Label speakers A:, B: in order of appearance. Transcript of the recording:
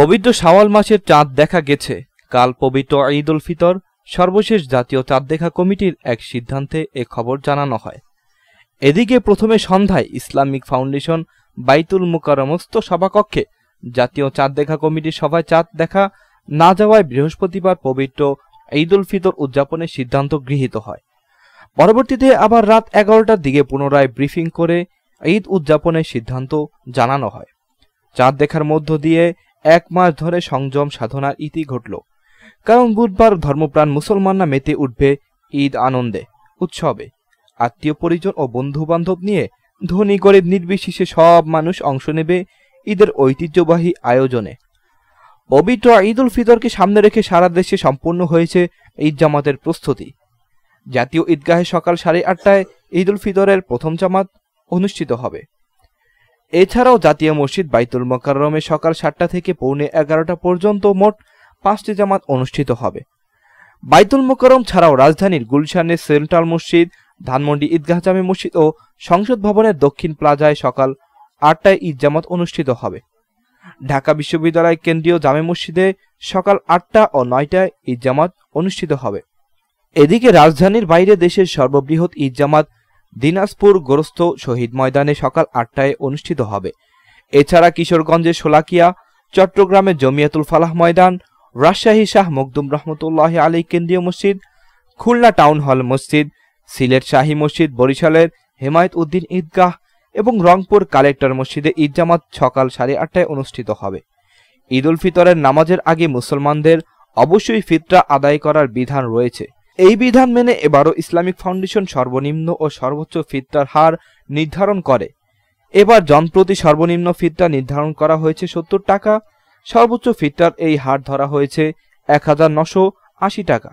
A: পবিত্র শাওয়াল মাসের চাঁদ দেখা গেছে কাল পবিত্র ঈদ উল ফিতর সর্বশেষ জাতীয় চাঁদ দেখা কমিটির এক সিদ্ধান্তে এ খবর জানানো হয় এদিকে প্রথমে সন্ধ্যায় ইসলামিক ফাউন্ডেশন বাইতুল মুকারমস্ত সভাকক্ষে জাতীয় চাঁদ দেখা কমিটির সভায় চাঁদ দেখা না যাওয়ায় বৃহস্পতিবার পবিত্র ঈদ উল ফিতর উদযাপনের সিদ্ধান্ত গৃহীত হয় পরবর্তীতে আবার রাত এগারোটার দিকে পুনরায় ব্রিফিং করে ঈদ উদযাপনের সিদ্ধান্ত জানানো হয় চাঁদ দেখার মধ্য দিয়ে এক মাস ধরে সংযম সাধনার ইতি ঘটল কারণ বুধবার ধর্মপ্রাণ মুসলমানরা মেতে উঠবে ঈদ আনন্দে উৎসবে আত্মীয় পরিজন ও বন্ধু বান্ধব নিয়ে ধনী গরিব নির্বিশেষে সব মানুষ অংশ নেবে ঈদের ঐতিহ্যবাহী আয়োজনে পবিত্র ঈদ উল ফিতরকে সামনে রেখে সারা দেশে সম্পূর্ণ হয়েছে ঈদ জামাতের প্রস্তুতি জাতীয় ঈদগাহে সকাল সাড়ে আটটায় ঈদ উল ফিতরের প্রথম জামাত অনুষ্ঠিত হবে এছাড়াও জাতীয় মসজিদ বাইতুল মকাররমে সকাল সাতটা থেকে পৌনে এগারোটা পর্যন্ত মোট পাঁচটি জামাত অনুষ্ঠিত হবে বাইতুল মোকরম ছাড়াও রাজধানীর গুলশানের সেন্ট্রাল মসজিদ ধানমন্ডি ঈদগাহ জামে মসজিদ ও সংসদ ভবনের দক্ষিণ প্লাজায় সকাল আটটায় ঈদ জামাত অনুষ্ঠিত হবে ঢাকা বিশ্ববিদ্যালয় কেন্দ্রীয় জামে মসজিদে সকাল আটটা ও নয়টায় ঈদ জামাত অনুষ্ঠিত হবে এদিকে রাজধানীর বাইরে দেশের সর্ববৃহৎ ঈদ জামাত দিনাজপুর গোরস্থ শহীদ ময়দানে সকাল আটটায় অনুষ্ঠিত হবে এছাড়া কিশোরগঞ্জের শোলাকিয়া চট্টগ্রামের জমিয়াতুল ফালাহ ময়দান রাজশাহী শাহ মকদুম রহমতুল্লাহ আলী কেন্দ্রীয় মসজিদ খুলনা টাউন হল মসজিদ সিলেট শাহী মসজিদ বরিশালের হেমায়ত উদ্দিন ঈদগাহ এবং রংপুর কালেক্টর মসজিদে ঈদজামাত সকাল সাড়ে আটটায় অনুষ্ঠিত হবে ঈদ উল ফিতরের নামাজের আগে মুসলমানদের অবশ্যই ফিতরা আদায় করার বিধান রয়েছে এই বিধান মেনে এবারও ইসলামিক ফাউন্ডেশন সর্বনিম্ন ও সর্বোচ্চ ফিতার হার নির্ধারণ করে এবার জনপ্রতি সর্বনিম্ন ফিতরা নির্ধারণ করা হয়েছে সত্তর টাকা সর্বোচ্চ ফিতার এই হার ধরা হয়েছে এক হাজার নশো আশি টাকা